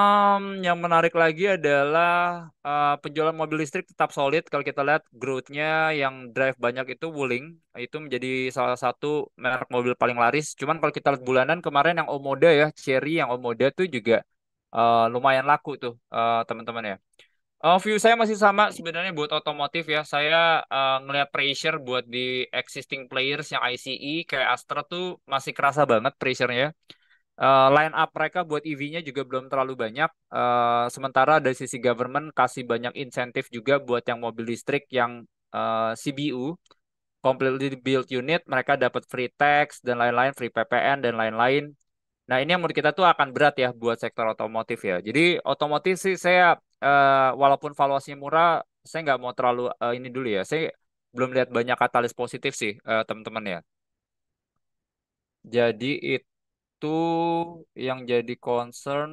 Um, yang menarik lagi adalah uh, penjualan mobil listrik tetap solid. Kalau kita lihat growth-nya yang drive banyak itu Wuling, itu menjadi salah satu merek mobil paling laris. Cuman kalau kita lihat bulanan kemarin yang Omoda ya, Cherry yang Omoda tuh juga uh, lumayan laku tuh uh, teman-teman ya. Uh, view saya masih sama sebenarnya buat otomotif ya. Saya uh, ngelihat pressure buat di existing players yang ICE kayak Astra tuh masih kerasa banget pressure-nya. Ya uh, line up mereka buat EV-nya juga belum terlalu banyak. Uh, sementara dari sisi government kasih banyak insentif juga buat yang mobil listrik yang uh, eh, CBU, completely built unit, mereka dapat free tax dan lain-lain, free PPN dan lain-lain. Nah ini yang menurut kita tuh akan berat ya buat sektor otomotif ya. Jadi otomotif sih saya uh, walaupun valuasinya murah, saya nggak mau terlalu uh, ini dulu ya. Saya belum lihat banyak katalis positif sih uh, teman-teman ya. Jadi itu itu yang jadi concern